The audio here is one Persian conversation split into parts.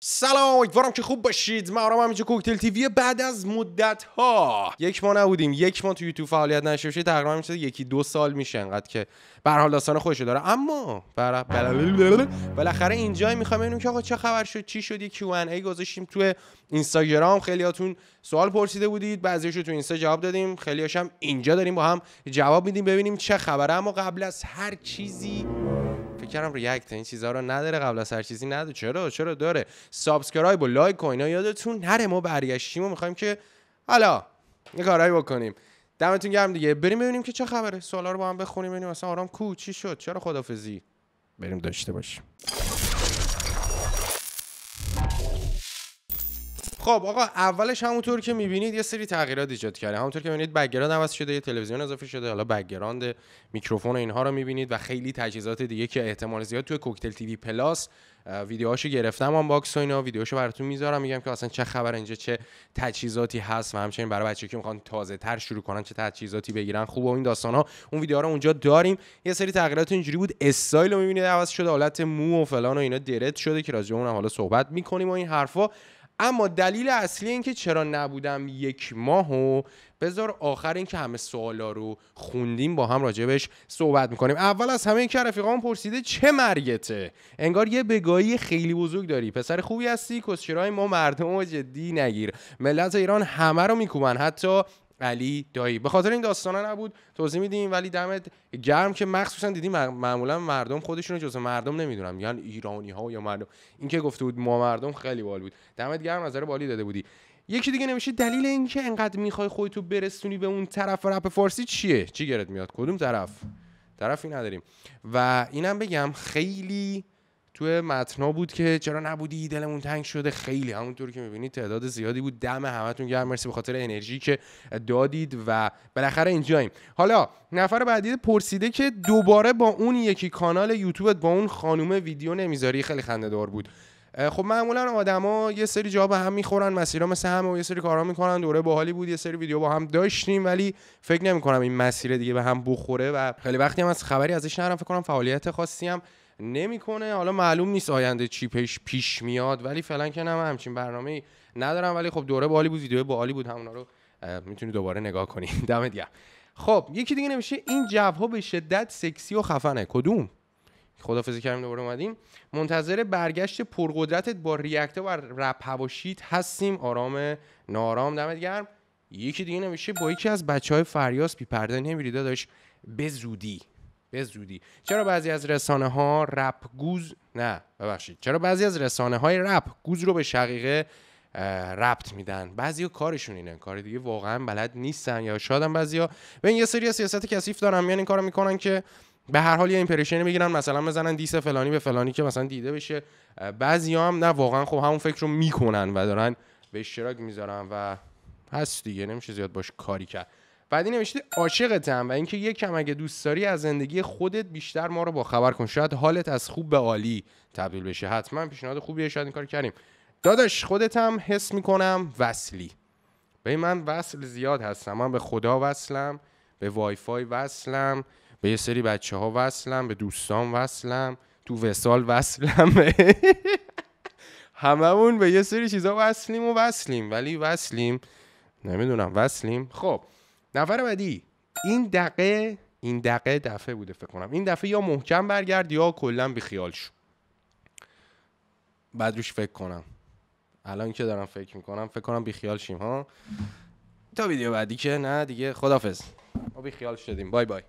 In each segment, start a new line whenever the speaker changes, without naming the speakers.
سلام امیدوارم که خوب باشید ما آرام همینجا کوکتل تیوی بعد از مدت ها یک ما نبودیم یک ما تو یوتیوب فعالیت نشه بشه تقریبا میشه یکی دو سال میشه انقدر که به حال داستان داره اما بالاخره اینجا میخوام ببینیم که آقا چه خبر شد چی شد کیو ای گذاشتیم توی اینستاگرام خیلیاتون سوال پرسیده بودید بعضیشو تو اینستا جواب دادیم خیلیاشم اینجا داریم با هم جواب میدیم ببینیم چه خبره اما قبل از هر چیزی فکر کردم ریاکت این یعنی چیزا رو نداره قبل از هر چیزی نداره چرا چرا داره سابسکرایب و لایک و اینا یادتون نره ما برگشتیم و میخوایم که حالا یه کارایی بکنیم دمتون گرم دیگه بریم ببینیم که چه خبره سوالا رو با هم بخونیم ببینیم اصلا آرام کو چی شد چرا خدافظی بریم داشته باشیم خب آقا اولش همونطور که میبینید یه سری تغییرات ایجاد کرده همونطور که میبینید بک‌گراند عوض شده یه تلویزیون اضافه شده حالا بک‌گراند میکروفون اینها رو میبینید و خیلی تجهیزات دیگه که احتمال زیاد توی کوکتل تیوی پلاس ویدیوهاشو گرفتم آن باکس و اینا ویدیوهاشو براتون میذارم میگم که اصلا چه خبر اینجا چه تجهیزاتی هست و همچنین برای بچه که میخوان تازه تر شروع کنن چه تجهیزاتی بگیرن خوب و این ها اون ویدیوها رو اونجا داریم یه سری تغییرات اینجوری بود استایل رو میبینید عوض شده حالت مو و فلان و اینا درت شده که راجع اونم حالا صحبت میکنیم و این حرفا اما دلیل اصلی اینکه چرا نبودم یک ماهو بذار آخر اینکه همه سوالا رو خوندیم با هم راجبش صحبت میکنیم اول از همه اینکه رفیقام پرسیده چه مرگته انگار یه بگایی خیلی بزرگ داری پسر خوبی هستی کسچرای ما مردم و جدی نگیر ملت ایران همه رو میکوبن حتی علی دایی به خاطر این داستانا نبود توضیح میدیم ولی دمت گرم که مخصوصا دیدیم معمولا مردم خودشون رو مردم نمیدونم یعنی ایرانی ها یا مردم این که گفته بود ما مردم خیلی بال بود دمت گرم نظر بالی داده بودی یکی دیگه نمیشه دلیل اینکه انقدر میخوای خودتو برسونی به اون طرف رپ فارسی چیه چی گرت میاد کدوم طرف طرفی نداریم و اینم بگم خیلی توی متنا بود که چرا نبودی دلمون تنگ شده خیلی همونطور که میبینید تعداد زیادی بود دم همتون گرم مرسی به خاطر انرژی که دادید و بالاخره اینجاییم حالا نفر بعدی پرسیده که دوباره با اون یکی کانال یوتیوبت با اون خانم ویدیو نمیذاری خیلی خنده دار بود خب معمولا آدما یه سری جواب هم میخورن مسیرا مثل همه و یه سری کارها میکنن دوره باحالی بود یه سری ویدیو با هم داشتیم ولی فکر نمیکنم این مسیر دیگه به هم بخوره و خیلی وقتی هم از خبری ازش نرم فکر کنم فعالیت خاصی هم نمیکنه حالا معلوم نیست آینده چی پیش پیش میاد ولی فعلا که نه همچین برنامه ندارم ولی خب دوره بالی بود ویدیو بالی بود همونا رو میتونی دوباره نگاه کنی دمت گرم خب یکی دیگه نمیشه این جوها به شدت سکسی و خفنه کدوم خدافظی کردیم دوباره اومدیم منتظر برگشت پرقدرتت با ریاکت و رپ هواشیت هستیم آرام نارام دمت گرم یکی دیگه نمیشه با یکی از بچه فریاس بی پرده نمیری داداش به زودی به زودی چرا بعضی از رسانه ها رپ گوز نه ببخشید چرا بعضی از رسانه های رپ گوز رو به شقیقه ربط میدن بعضیا کارشون اینه کار دیگه واقعا بلد نیستن یا شادن بعضی ها به یه سری سیاست کثیف دارن میان این کارو میکنن که به هر حال یه ایمپریشنی بگیرن مثلا بزنن دیس فلانی به فلانی که مثلا دیده بشه بعضیا هم نه واقعا خب همون فکر رو میکنن و دارن به اشتراک میذارن و هست دیگه نمیشه زیاد باش کاری کرد بعدی نوشته عاشقتم و اینکه کم اگه دوست داری از زندگی خودت بیشتر ما رو با خبر کن شاید حالت از خوب به عالی تبدیل بشه حتما پیشنهاد خوبیه شاید این کار کردیم داداش خودتم حس میکنم وصلی به من وصل زیاد هستم من به خدا وصلم به وای فای وصلم به یه سری بچه ها وصلم به دوستان وصلم تو وسال وصلم هممون به یه سری چیزا وصلیم و وصلیم ولی وصلیم نمیدونم وصلیم خب نفر بعدی این دقه این دقه دفعه بوده فکر کنم این دفعه یا محکم برگرد یا کلا بی خیال شو بعد روش فکر کنم الان که دارم فکر میکنم فکر کنم بی خیال شیم ها تا ویدیو بعدی که نه دیگه خدافظ ما بی خیال شدیم بای بای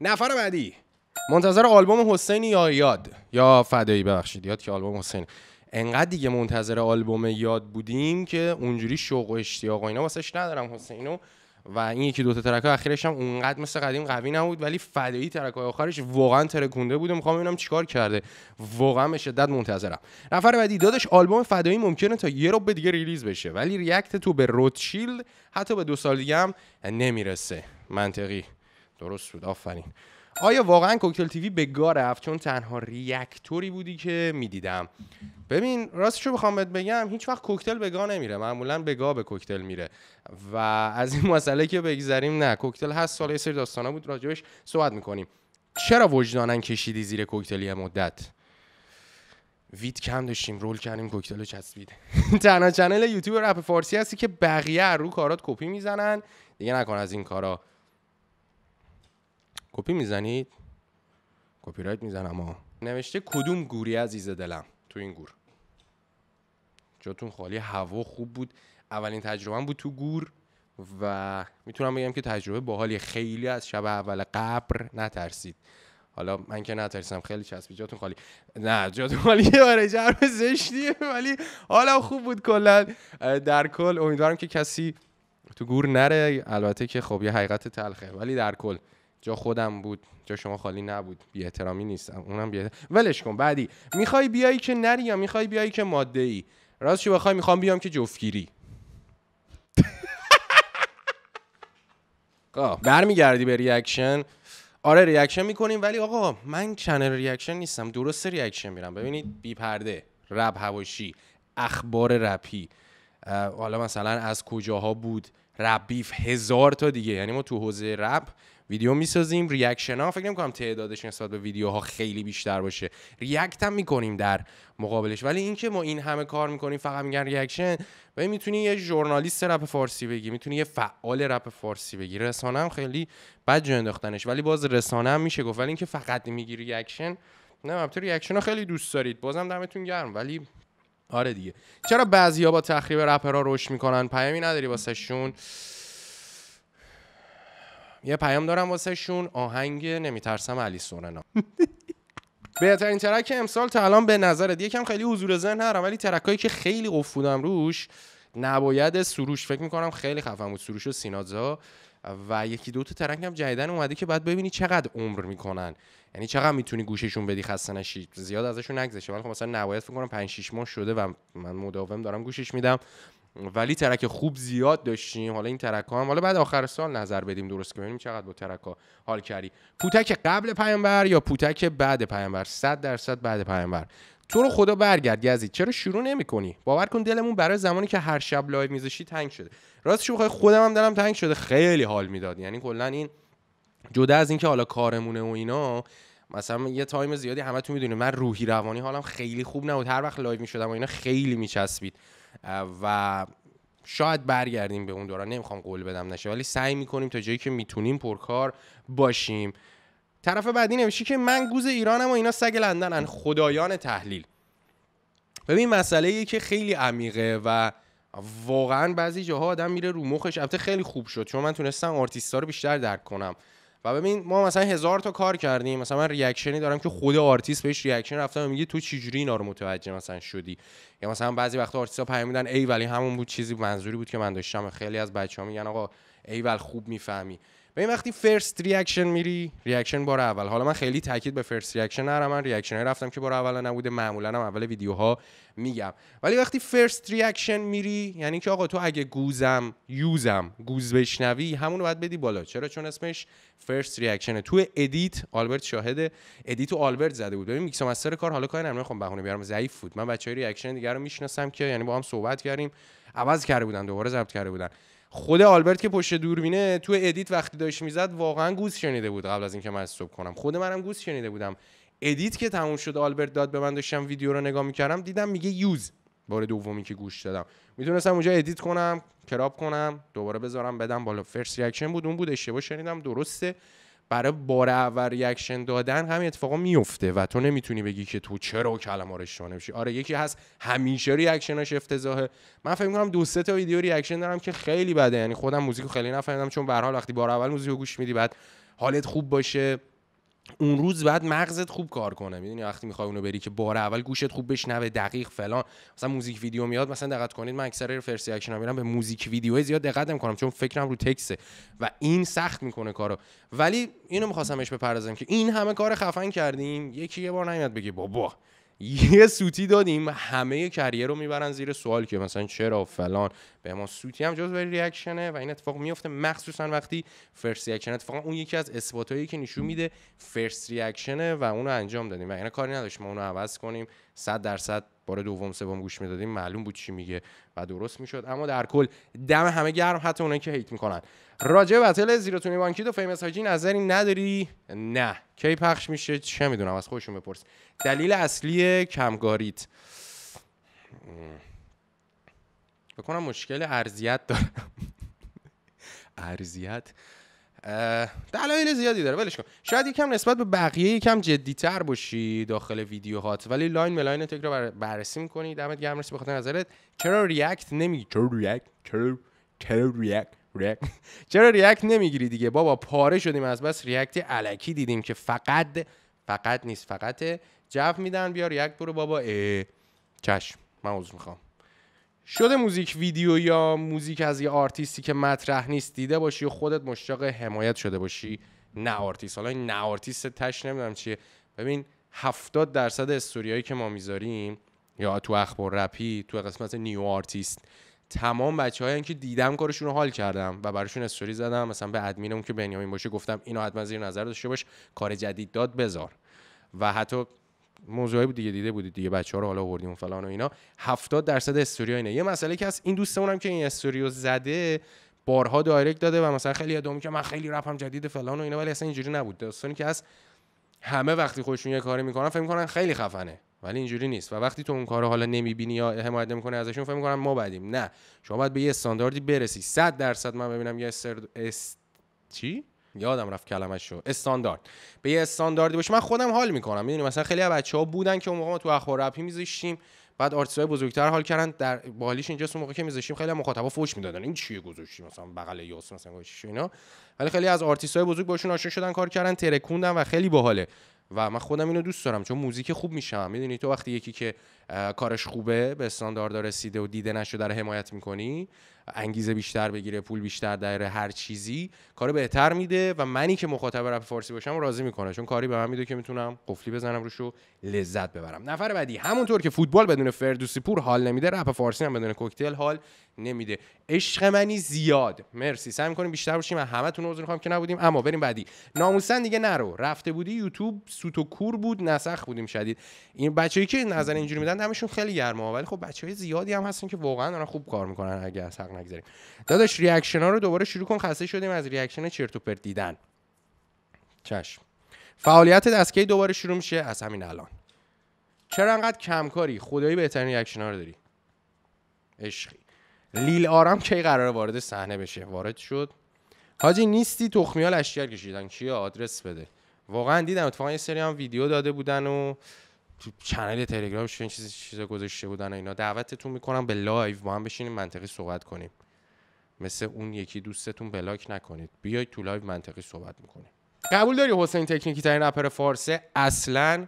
نفر بعدی منتظر آلبوم حسین یا یاد یا فدایی ببخشید یاد که آلبوم حسین انقدر دیگه منتظر آلبوم یاد بودیم که اونجوری شوق و اشتیاق و اینا واسش ندارم حسینو و این یکی دوتا ترک ها اخیرش هم اونقدر مثل قدیم قوی نبود ولی فدایی ترک آخرش واقعا ترکونده بود میخوام ببینم چیکار کرده واقعا به شدت منتظرم نفر بعدی دادش آلبوم فدایی ممکنه تا یه به دیگه ریلیز بشه ولی ریاکت تو به روتشیلد حتی به دو سال دیگه هم نمیرسه منطقی درست بود آفرین آیا واقعا کوکتل تیوی به گا رفت چون تنها ریاکتوری بودی که میدیدم ببین رو بخوام بهت بگم هیچ وقت کوکتل به گا نمیره معمولا به گا به کوکتل میره و از این مسئله که بگذریم نه کوکتل هست سال سری داستانا بود راجبش صحبت میکنیم چرا وجدانن کشیدی زیر کوکتلی مدت ویت کم داشتیم رول کردیم کوکتل چسبید تنها چنل یوتیوب رپ فارسی هستی که بقیه رو کارات کپی میزنن دیگه نکن از این کارا کپی میزنید کپی رایت میزنم ها نوشته کدوم گوری عزیز دلم تو این گور جاتون خالی هوا خوب بود اولین تجربه بود تو گور و میتونم بگم که تجربه باحالی خیلی از شب اول قبر نترسید حالا من که نترسم خیلی چسبی جاتون خالی نه جاتون خالی یه جرم زشتیه ولی حالا خوب بود کلا در کل امیدوارم که کسی تو گور نره البته که خب یه حقیقت تلخه ولی در کل جا خودم بود جا شما خالی نبود بی احترامی نیست اونم بی ولش کن بعدی میخوای بیای که نری یا میخوای بیای که ماده ای راستش بخوای میخوام بیام که جفتگیری خب. برمیگردی به ریاکشن آره ریاکشن میکنیم ولی آقا من چنل ریاکشن نیستم درست ریاکشن میرم ببینید بی پرده رب هواشی اخبار رپی حالا مثلا از کجاها بود ربیف هزار تا دیگه یعنی ما تو حوزه رپ ویدیو میسازیم ریاکشن ها فکر کنم تعدادش نسبت به ویدیوها خیلی بیشتر باشه ریاکت هم میکنیم در مقابلش ولی اینکه ما این همه کار میکنیم فقط میگن ریاکشن و میتونی یه ژورنالیست رپ فارسی بگی میتونی یه فعال رپ فارسی بگی رسانه هم خیلی بد جو انداختنش ولی باز رسانه هم میشه گفت ولی اینکه فقط میگی ریاکشن نه البته ریاکشن ها خیلی دوست دارید بازم دمتون گرم ولی آره دیگه چرا بعضیا با تخریب رپرها رشد میکنن پیامی نداری واسه یه پیام دارم واسه شون آهنگ نمیترسم علی سورنا بهترین ترک امسال تا الان به نظرت یکم خیلی حضور ذهن هر ولی ترکایی که خیلی قف روش نباید سروش فکر میکنم خیلی خفم بود سروش و سینازا و یکی دو تا ترنگ هم جدیدن اومده که بعد ببینی چقدر عمر میکنن یعنی چقدر میتونی گوششون بدی خسته نشی زیاد ازشون نگذشه ولی خب مثلا نباید فکر کنم 5 6 ماه شده و من مداوم دارم گوشش میدم ولی ترک خوب زیاد داشتیم حالا این ترک ها هم حالا بعد آخر سال نظر بدیم درست که ببینیم چقدر با ترک ها حال کردی پوتک قبل پیامبر یا پوتک بعد پیامبر 100 درصد بعد پیامبر تو رو خدا برگرد یزید چرا شروع نمی باور کن دلمون برای زمانی که هر شب لایو میذاشی تنگ شده راستش بخوای خودم هم دلم تنگ شده خیلی حال میداد یعنی کلا این جدا از اینکه حالا کارمونه و اینا مثلا یه تایم زیادی همتون میدونید من روحی روانی حالم خیلی خوب نبود هر وقت لایو میشدم و اینا خیلی میچسبید و شاید برگردیم به اون دوران نمیخوام قول بدم نشه ولی سعی میکنیم تا جایی که میتونیم پرکار باشیم طرف بعدی نمیشه که من گوز ایرانم و اینا سگ لندنن خدایان تحلیل ببین مسئله ای که خیلی عمیقه و واقعا بعضی جاها آدم میره رو مخش البته خیلی خوب شد چون من تونستم آرتیستا رو بیشتر درک کنم و ببین ما مثلا هزار تا کار کردیم مثلا من ریاکشنی دارم که خود آرتیست بهش ریاکشن رفتم و میگه تو چجوری اینا رو متوجه مثلا شدی یا مثلا بعضی وقت ها پیام میدن ای ولی همون بود چیزی منظوری بود که من داشتم خیلی از بچه‌ها میگن آقا ای ول خوب میفهمی به وقتی فرست ریاکشن میری ریاکشن بار اول حالا من خیلی تاکید به فرست ریاکشن نرم من ریاکشن های رفتم که بار اول نبوده معمولا هم اول ویدیوها میگم ولی وقتی فرست ریاکشن میری یعنی که آقا تو اگه گوزم یوزم گوز بشنوی همون باید بدی بالا چرا چون اسمش فرست ریاکشن تو ادیت آلبرت شاهد ادیت آلبرت زده بود ببین میکس مستر کار حالا کاری نمیخوام خب، بهونه بیارم ضعیف بود من بچهای ریاکشن دیگه رو میشناسم که یعنی با هم صحبت کردیم عوض کرده بودن دوباره ضبط کرده بودن خود آلبرت که پشت دوربینه تو ادیت وقتی داشت میزد واقعا گوز شنیده بود قبل از اینکه من استوب کنم خود منم گوز شنیده بودم ادیت که تموم شد آلبرت داد به من داشتم ویدیو رو نگاه میکردم دیدم میگه یوز بار دومی که گوش دادم میتونستم اونجا ادیت کنم کراپ کنم دوباره بذارم بدم بالا فرست ریاکشن بود اون بود اشتباه شنیدم درسته برای بار اول ریاکشن دادن همین اتفاقا میفته و تو نمیتونی بگی که تو چرا کلمه رو شما نمیشی آره یکی هست همیشه ریاکشناش افتضاحه من فکر میکنم دو سه تا ویدیو ریاکشن دارم که خیلی بده یعنی خودم موزیکو خیلی نفهمیدم چون به حال وقتی بار اول موزیکو گوش میدی بعد حالت خوب باشه اون روز بعد مغزت خوب کار کنه میدونی وقتی میخوای اونو بری که بار اول گوشت خوب بشنوه دقیق فلان مثلا موزیک ویدیو میاد مثلا دقت کنید من اکثر فرست ریاکشن میرم به موزیک ویدیو زیاد دقت نمیکنم چون فکرم رو تکسه و این سخت میکنه کارو ولی اینو میخواستمش بپردازم که این همه کار خفن کردیم یکی یه بار نمیاد بگه بابا یه سوتی دادیم همه کریر رو میبرن زیر سوال که مثلا چرا فلان به ما سوتی هم جز ریاکشنه و این اتفاق میفته مخصوصا وقتی فرست ریاکشن اتفاقا اون یکی از اثباتایی که نشون میده فرست ریاکشنه و اون رو انجام دادیم و اینا یعنی کاری نداشت ما اونو عوض کنیم 100 درصد بار دوم سوم گوش میدادیم معلوم بود چی میگه و درست میشد اما در کل دم همه گرم حتی اونایی که هیت میکنن راجع بتل زیروتونی بانکی و فیمس نظری نداری نه کی پخش میشه چه میدونم از خودشون بپرس دلیل اصلی کمگاریت بکنم مشکل ارزیت دارم ارزیت دلایل زیادی داره ولش کن شاید یکم نسبت به بقیه یکم جدیتر باشی داخل ویدیوهات ولی لاین به لاین تک رو بررسی میکنی دمت گرم رسی به نظرت چرا ریاکت نمی چرا ریاکت چرا چرا ریاکت چرا ریاکت نمیگیری دیگه بابا پاره شدیم از بس ریاکت علکی دیدیم که فقط فقط نیست فقط جو میدن بیا ریاکت برو بابا اه. چشم من عوض میخوام شده موزیک ویدیو یا موزیک از یه آرتیستی که مطرح نیست دیده باشی و خودت مشتاق حمایت شده باشی نه آرتیست حالا نه آرتیست تش نمیدونم چیه ببین هفتاد درصد استوریایی که ما میذاریم یا تو اخبار رپی تو قسمت نیو آرتیست تمام بچه های که دیدم کارشون رو حال کردم و براشون استوری زدم مثلا به ادمینم که بنیامین باشه گفتم اینو حتما زیر نظر داشته باش کار جدید داد بذار و حتی موضوعی بود دیگه دیده بودید دیگه بچه ها رو حالا آوردیم فلان و اینا 70 درصد استوری اینه یه مسئله که هست این دوستمون هم که این رو زده بارها دایرکت داده و مثلا خیلی ادم که من خیلی رپم جدید فلان و اینا ولی اصلا اینجوری نبود داستانی که از همه وقتی خودشون یه کاری میکنن فکر میکنن خیلی خفنه ولی اینجوری نیست و وقتی تو اون کارو حالا نمیبینی یا حمایت نمیکنی ازشون فکر میکنن ما بدیم نه شما باید به یه استانداردی برسی 100 درصد من ببینم یه سر است... چی یادم رفت کلمه‌شو شو استاندارد به یه استانداردی باشه من خودم حال میکنم میدونی مثلا خیلی از بچه‌ها بودن که اون موقع ما تو اخبار رپی میذاشتیم بعد آرتیستای بزرگتر حال کردن در بالیش اینجا اون موقع که میذاشیم خیلی مخاطبا فوش میدادن این چیه گذاشتی مثلا بغل یاس مثلا اینا ولی خیلی از آرتیستای بزرگ باشون آشنا شدن کار کردن ترکوندن و خیلی باحاله و من خودم اینو دوست دارم چون موزیک خوب میشم میدونی تو وقتی یکی که کارش خوبه به استاندارد رسیده و دیده نشده در حمایت میکنی انگیزه بیشتر بگیره پول بیشتر در هر چیزی کارو بهتر میده و منی که مخاطب رپ فارسی باشم راضی میکنه چون کاری به من میده که میتونم قفلی بزنم روشو لذت ببرم نفر بعدی همونطور که فوتبال بدون فردوسی پور حال نمیده رپ فارسی هم بدون کوکتل حال نمیده عشق منی زیاد مرسی سعی میکنیم بیشتر باشیم و همتون عذر میخوام که نبودیم اما بریم بعدی ناموسن دیگه نرو رفته بودی یوتیوب سوت و کور بود نسخ بودیم شدید این بچه‌ای که نظر اینجوری میدن دمشون خیلی گرمه ولی خب های زیادی هم هستن که واقعا دارن خوب کار میکنن اگه از حق نگذریم داداش ریاکشن ها رو دوباره شروع کن خسته شدیم از ریاکشن چرت و پرت دیدن چشم فعالیت دستکی دوباره شروع میشه از همین الان چرا انقدر کمکاری خدایی بهترین ریاکشن ها رو داری عشقی لیل آرام کی قراره وارد صحنه بشه وارد شد حاجی نیستی تخمیال اشیار کشیدن کیا آدرس بده واقعا دیدم اتفاقا یه سری هم ویدیو داده بودن و تو چنل تلگرام این چیز چیزا گذاشته بودن و اینا دعوتتون میکنم به لایو با هم بشینیم منطقی صحبت کنیم مثل اون یکی دوستتون بلاک نکنید بیاید تو لایو منطقی صحبت میکنیم قبول داری حسین تکنیکی ترین اپر فارسه اصلا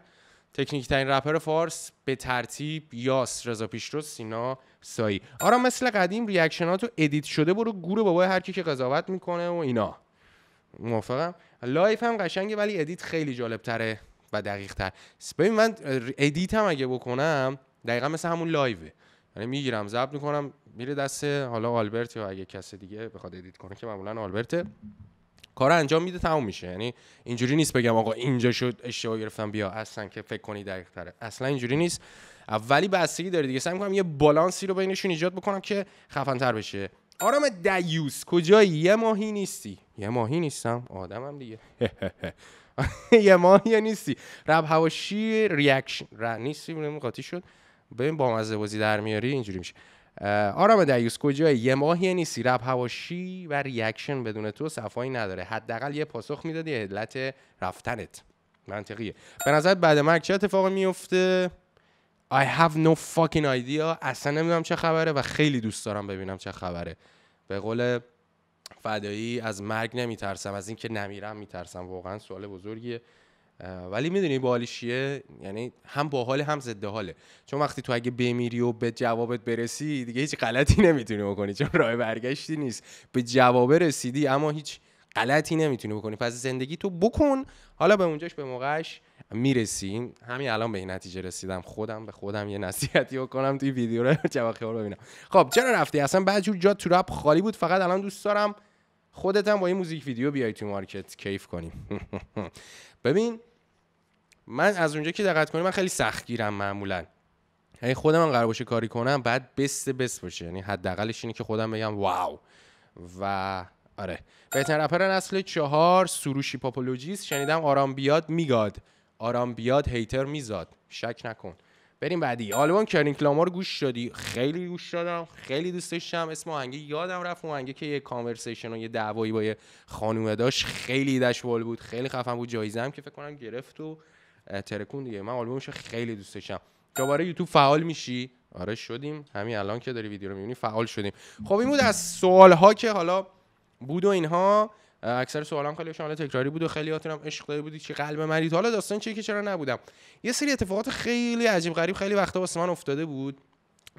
تکنیک ترین رپر فارس به ترتیب یاس رضا پیشرو سینا سایی آرا مثل قدیم ریاکشناتو ادیت شده برو گور بابای هر کی که قضاوت میکنه و اینا موافقم لایف هم قشنگه ولی ادیت خیلی جالب و دقیق تر ببین من ادیت هم اگه بکنم دقیقا مثل همون لایوه یعنی میگیرم ضبط میکنم میره دست حالا آلبرت یا اگه کس دیگه بخواد ادیت کنه که معمولا آلبرته کار انجام میده تموم میشه یعنی اینجوری نیست بگم آقا اینجا شد اشتباه گرفتم بیا اصلا که فکر کنی دقیق تره اصلا اینجوری نیست اولی بستگی داره دیگه سعی میکنم یه بالانسی رو بینشون ایجاد بکنم که خفن تر بشه آرام دیوس کجایی یه ماهی نیستی یه ماهی نیستم آدمم دیگه یه ماهی نیستی رب هواشی ریاکشن رنیسی نیستی قاطی شد ببین با مزه بازی در میاری اینجوری میشه آرام دیوس کجای یه ماهی یعنی سیراب هواشی و ریاکشن بدون تو صفایی نداره حداقل یه پاسخ میدادی علت رفتنت منطقیه به نظر بعد مرگ چه اتفاقی میفته I have no fucking idea اصلا نمیدونم چه خبره و خیلی دوست دارم ببینم چه خبره به قول فدایی از مرگ نمیترسم از اینکه نمیرم میترسم واقعا سوال بزرگیه ولی میدونی بالشیه یعنی هم باحال هم ضد حاله چون وقتی تو اگه بمیری و به جوابت برسی دیگه هیچ غلطی نمیتونی بکنی چون راه برگشتی نیست به جواب رسیدی اما هیچ غلطی نمیتونی بکنی پس زندگی تو بکن حالا به اونجاش به موقعش میرسیم همین الان به این نتیجه رسیدم خودم به خودم یه نصیحتی بکنم توی ویدیو رو جواب ببینم خب چرا رفتی اصلا بعد جور جا تو رپ خالی بود فقط الان دوست دارم خودت هم با این موزیک ویدیو بیای تو مارکت کیف کنیم ببین من از اونجا که دقت کنی من خیلی سخت گیرم معمولا یعنی خودم قرار باشه کاری کنم بعد بست بس باشه یعنی حداقلش اینه که خودم بگم واو و آره بهتر رپر نسل چهار سروشی پاپولوجیست شنیدم آرام بیاد میگاد آرام بیاد هیتر میزاد شک نکن بریم بعدی آلبوم کرینگ رو گوش شدی خیلی گوش دادم خیلی دوست داشتم اسم هنگه یادم رفت اون که یه کانورسیشن و یه دعوایی با یه داشت خیلی دشوال بود خیلی خفن بود جایزه که فکر کنم گرفت و ترکون دیگه من آلبومش خیلی دوست داشتم دوباره یوتیوب فعال میشی آره شدیم همین الان که داری ویدیو رو میبینی فعال شدیم خب این بود از سوال ها که حالا بود و اینها اکثر هم خیلی حالا تکراری بود و خیلی هم عشق داری بودی که قلب مریض حالا داستان چیه که چرا نبودم یه سری اتفاقات خیلی عجیب غریب خیلی وقتا واسه من افتاده بود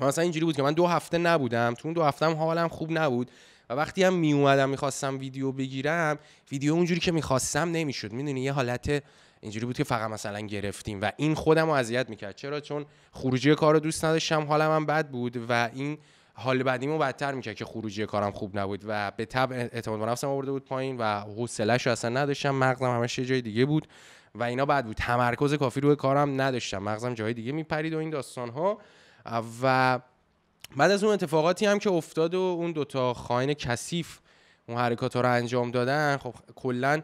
مثلا اینجوری بود که من دو هفته نبودم تو اون دو هم حالم خوب نبود و وقتی هم می اومدم میخواستم ویدیو بگیرم ویدیو اونجوری که میخواستم نمیشد میدونی یه حالت اینجوری بود که فقط مثلا گرفتیم و این خودم رو اذیت میکرد چرا چون خروجی کار رو دوست نداشتم حالم هم بد بود و این حال رو بدتر میکرد که خروجی کارم خوب نبود و به طب اعتماد به نفسم آورده بود پایین و رو اصلا نداشتم مغزم همش جای دیگه بود و اینا بد بود تمرکز کافی روی کارم نداشتم مغزم جای دیگه میپرید و این داستان ها و بعد از اون اتفاقاتی هم که افتاد و اون دوتا خائن کثیف اون حرکات رو انجام دادن خب کلا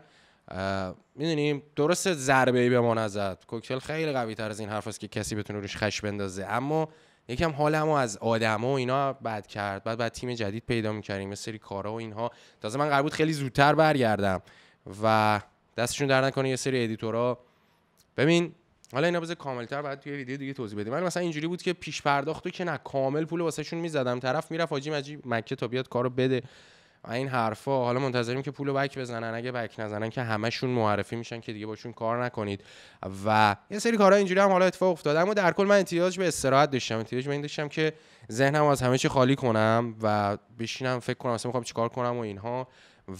میدونیم درست ضربه ای به ما نزد کوکتل خیلی قوی تر از این حرف است که کسی بتونه روش خش بندازه اما یکم حالمو از آدما و اینا بد کرد بعد بعد تیم جدید پیدا میکردیم یه سری کارا و اینها تازه من قرار بود خیلی زودتر برگردم و دستشون در نکنه یه سری ادیتورا ببین حالا اینا بذار کاملتر بعد توی ویدیو دیگه توضیح بدیم ولی مثلا اینجوری بود که پیش پرداختو که نه کامل پول واسهشون میزدم طرف میرفت حاجی مجی مکه تا بیاد کارو بده و این حرفا حالا منتظریم که پولو بک بزنن اگه بک نزنن که همشون معرفی میشن که دیگه باشون کار نکنید و یه سری کارها اینجوری هم حالا اتفاق افتاده اما در کل من احتیاج به استراحت داشتم احتیاج به این داشتم که ذهنم از همه چی خالی کنم و بشینم فکر کنم اصلا میخوام چیکار کنم و اینها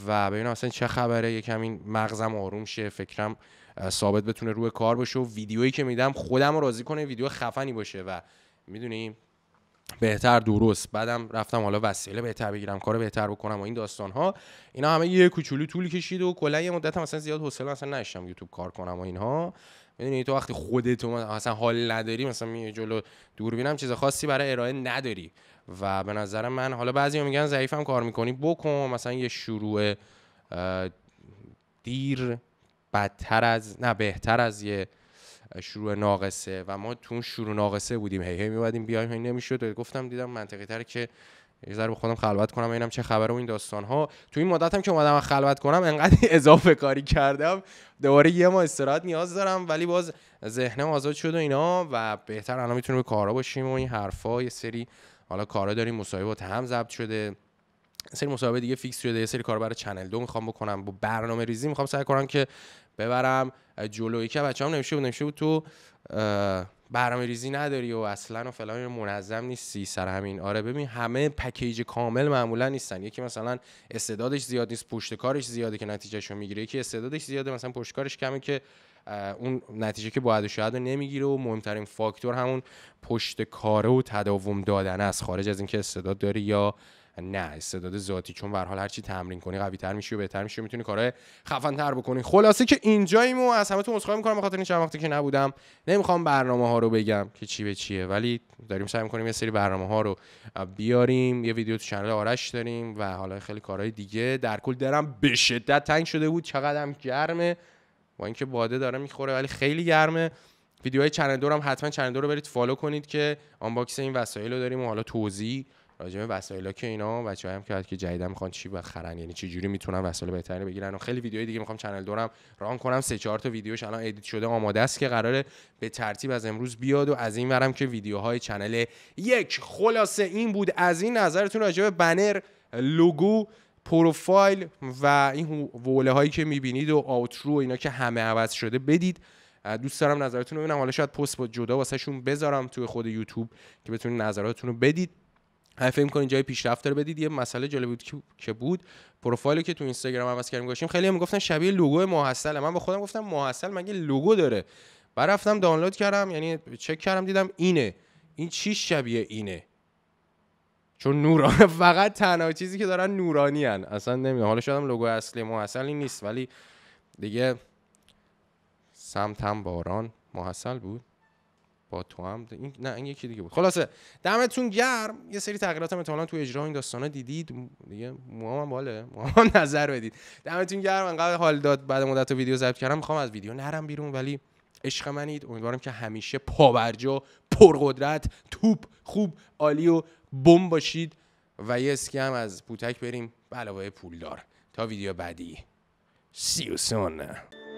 و ببینم اصلا چه خبره یکم این مغزم آروم شه فکرم ثابت بتونه روی کار باشه و ویدیویی که میدم خودم راضی کنه ویدیو خفنی باشه و میدونی بهتر درست بعدم رفتم حالا وسیله بهتر بگیرم کار بهتر بکنم و این داستان ها اینا همه یه کوچولو طول کشید و کلا یه مدت هم مثلا زیاد حوصله اصلا نشم یوتیوب کار کنم و اینها میدونی تو وقتی خودت اصلا حال نداری مثلا می جلو دوربینم چیز خاصی برای ارائه نداری و به نظر من حالا بعضی میگن ضعیفم کار میکنی بکن مثلا یه شروع دیر بدتر از نه بهتر از یه شروع ناقصه و ما تو اون شروع ناقصه بودیم هی هی میبادیم بیایم هی نمیشد گفتم دیدم منطقی تره که یه ذره خودم خلوت کنم ببینم چه خبره و این داستان ها تو این هم که اومدم خلوت کنم انقدر اضافه کاری کردم دوباره یه ما استراحت نیاز دارم ولی باز ذهنم آزاد شد و اینا و بهتر الان میتونیم به کارا باشیم و این حرفا یه سری حالا کارا داریم مصاحبات هم ضبط شده سری مصاحبه دیگه فیکس شده سری کار برای چنل دو میخوام بکنم با برنامه ریزی میخوام سعی کنم که ببرم جلوی که بچه هم نمیشه بود نمیشه بود تو برنامه ریزی نداری و اصلا و فلان منظم نیستی سر همین آره ببین همه پکیج کامل معمولا نیستن یکی مثلا استعدادش زیاد نیست پشت کارش زیاده که نتیجهشو میگیره یکی استعدادش زیاده مثلا پشت کارش کمه که اون نتیجه که باید شاید رو نمیگیره و مهمترین فاکتور همون پشت کاره و تداوم دادن از خارج از اینکه استعداد داری یا نه استعداد ذاتی چون به حال هرچی تمرین کنی قوی تر میشی و بهتر میشی و میتونی کارهای خفن تر بکنی خلاصه که اینجاییمو از همه تو عذرخواهی میکنم بخاطر این چند وقتی که نبودم نمیخوام برنامه ها رو بگم که چی به چیه ولی داریم سعی میکنیم یه سری برنامه ها رو بیاریم یه ویدیو تو کانال آرش داریم و حالا خیلی کارهای دیگه در کل درم به شدت تنگ شده بود چقدرم گرمه با اینکه باده داره میخوره ولی خیلی گرمه ویدیوهای چنل دورم حتما چنل دور رو برید فالو کنید که آنباکس این وسایل رو داریم و حالا توضیح راجع به وسایل که اینا بچه‌ها هم کرد که جدیدا میخوان چی بخرن یعنی چه جوری میتونن وسایل بهتری بگیرن و خیلی ویدیوهای دیگه میخوام چنل دورم ران کنم سه چهار تا ویدیوش الان ادیت شده آماده است که قراره به ترتیب از امروز بیاد و از این ورم که ویدیوهای چنل یک خلاصه این بود از این نظرتون راجع به بنر لوگو پروفایل و این وله هایی که میبینید و آوترو و اینا که همه عوض شده بدید دوست دارم نظرتون رو ببینم حالا شاید پست با جدا واسه شون بذارم توی خود یوتیوب که بتونید نظراتتون رو بدید هر فکر کنید جای پیشرفت داره بدید یه مسئله جالب بود که بود پروفایلی که تو اینستاگرام عوض کردیم گوشیم خیلی هم گفتن شبیه لوگو محصل من به خودم گفتم ماحصل مگه لوگو داره بعد رفتم دانلود کردم یعنی چک کردم دیدم اینه این چی شبیه اینه چون نوران فقط تنها چیزی که دارن نورانی هن. اصلا نمیدونم حالا شدم لوگو اصلی محصل نیست ولی دیگه سمتم باران محصل بود با تو هم این نه این یکی دیگه بود خلاصه دمتون گرم یه سری تغییرات هم احتمالاً تو اجرا این داستانا دیدید دیگه موام هم باله موام نظر بدید دمتون گرم انقدر حال داد بعد مدت ویدیو ضبط کردم میخوام از ویدیو نرم بیرون ولی عشق منید امیدوارم که همیشه پاورجا پرقدرت توپ خوب عالی و بم باشید و یه اسکی هم از پوتک بریم علاوه پولدار تا ویدیو بعدی سی